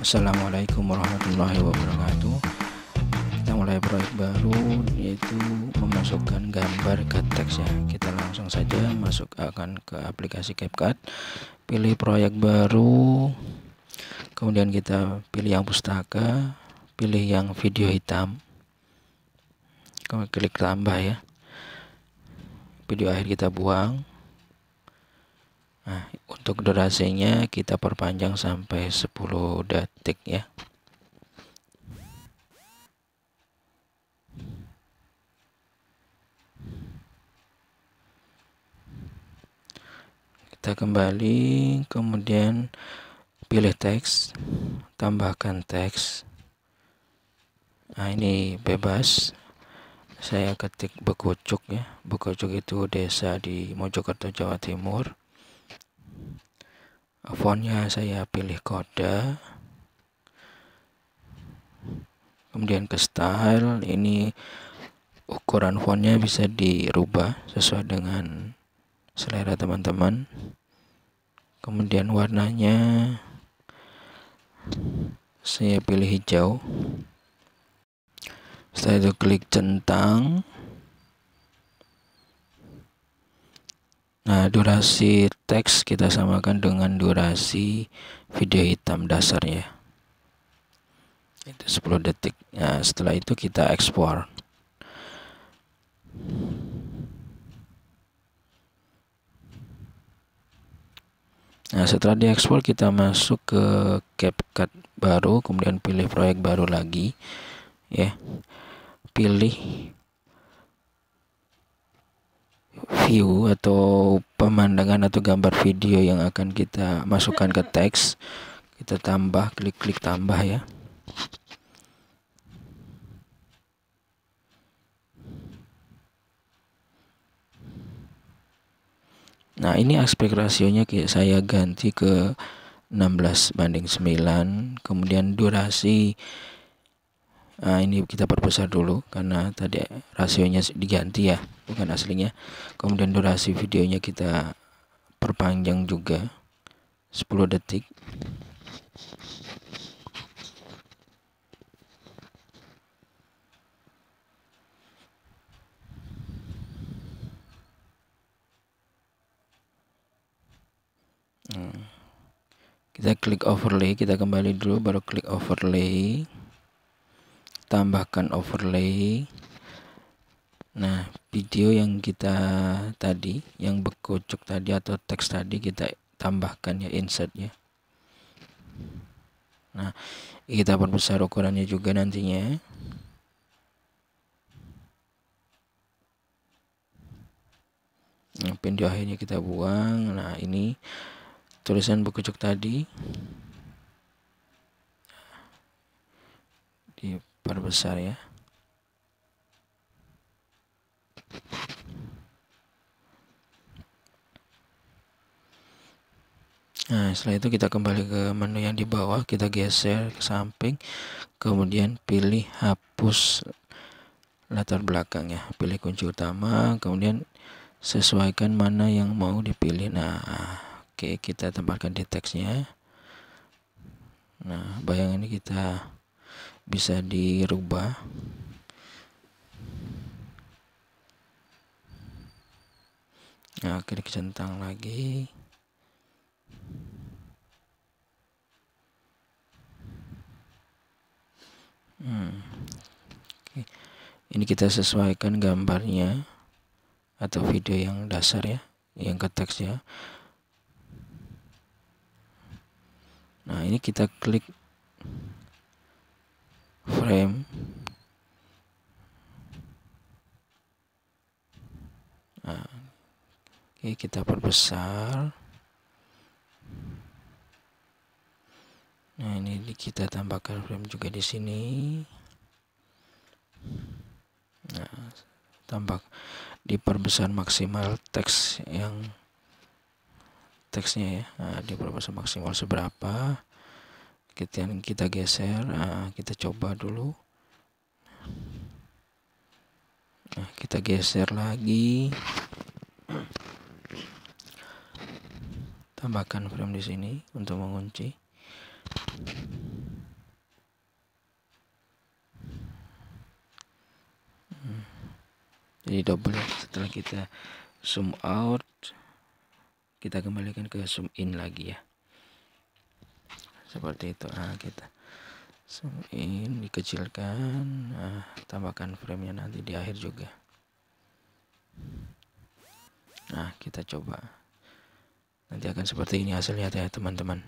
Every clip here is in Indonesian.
Assalamualaikum warahmatullahi wabarakatuh kita mulai proyek baru yaitu memasukkan gambar ke teks ya kita langsung saja masuk akan ke aplikasi CapCut pilih proyek baru kemudian kita pilih yang pustaka pilih yang video hitam Kita klik tambah ya video akhir kita buang Nah, untuk durasinya kita perpanjang sampai 10 detik ya. Kita kembali kemudian pilih teks, tambahkan teks. Nah, ini bebas. Saya ketik Bekucuk ya. Bekucuk itu desa di Mojokerto, Jawa Timur fontnya saya pilih kode kemudian ke style ini ukuran fontnya bisa dirubah sesuai dengan selera teman-teman kemudian warnanya saya pilih hijau setelah itu klik centang Nah, durasi teks kita samakan dengan durasi video hitam dasarnya. Itu 10 detik. Nah, setelah itu kita ekspor. Nah, setelah diekspor kita masuk ke CapCut baru, kemudian pilih proyek baru lagi. Ya. Pilih view atau pemandangan atau gambar video yang akan kita masukkan ke teks kita tambah klik-klik tambah ya Nah ini aspek rasionya kayak saya ganti ke 16 banding 9 kemudian durasi uh, ini kita perbesar dulu karena tadi rasionya diganti ya bukan aslinya kemudian durasi videonya kita perpanjang juga 10 detik hmm. kita klik overlay kita kembali dulu baru klik overlay tambahkan overlay nah video yang kita tadi yang berkocok tadi atau teks tadi kita tambahkan ya insert ya nah kita perbesar ukurannya juga nantinya nah, video akhirnya kita buang nah ini tulisan berkocok tadi nah, di perbesar ya Nah, setelah itu kita kembali ke menu yang di bawah, kita geser ke samping, kemudian pilih hapus latar belakang ya, pilih kunci utama, kemudian sesuaikan mana yang mau dipilih. Nah, oke okay, kita tempatkan di teksnya. Nah, bayangannya kita bisa dirubah nah klik centang lagi hmm. Oke. ini kita sesuaikan gambarnya atau video yang dasar ya yang ke teks ya nah ini kita klik frame nah, oke kita perbesar nah ini kita tambahkan frame juga di sini nah tampak diperbesar maksimal teks yang teksnya ya nah, diperbesar maksimal seberapa kita kita geser nah, kita coba dulu nah kita geser lagi tambahkan frame di sini untuk mengunci jadi double setelah kita zoom out kita kembalikan ke zoom in lagi ya seperti itu nah, kita zoom in dikecilkan nah, tambahkan nya nanti di akhir juga nah kita coba nanti akan seperti ini hasilnya ya teman-teman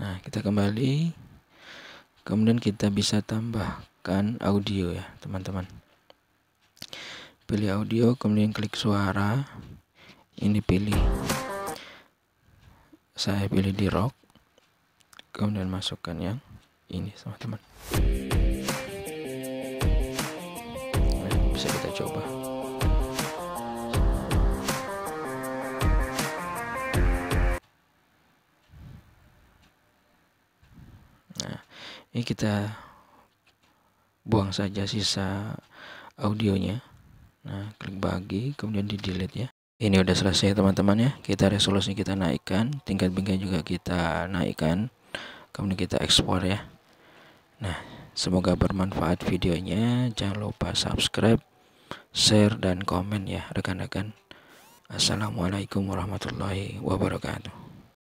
Nah, kita kembali kemudian kita bisa tambahkan audio ya teman-teman pilih audio kemudian klik suara ini pilih saya pilih di rock kemudian masukkan yang ini teman-teman nah, bisa kita coba ini kita buang saja sisa audionya nah klik bagi kemudian di delete ya ini udah selesai teman-teman ya kita resolusi kita naikkan tingkat bingkai juga kita naikkan kemudian kita ekspor ya nah semoga bermanfaat videonya jangan lupa subscribe share dan komen ya rekan-rekan assalamualaikum warahmatullahi wabarakatuh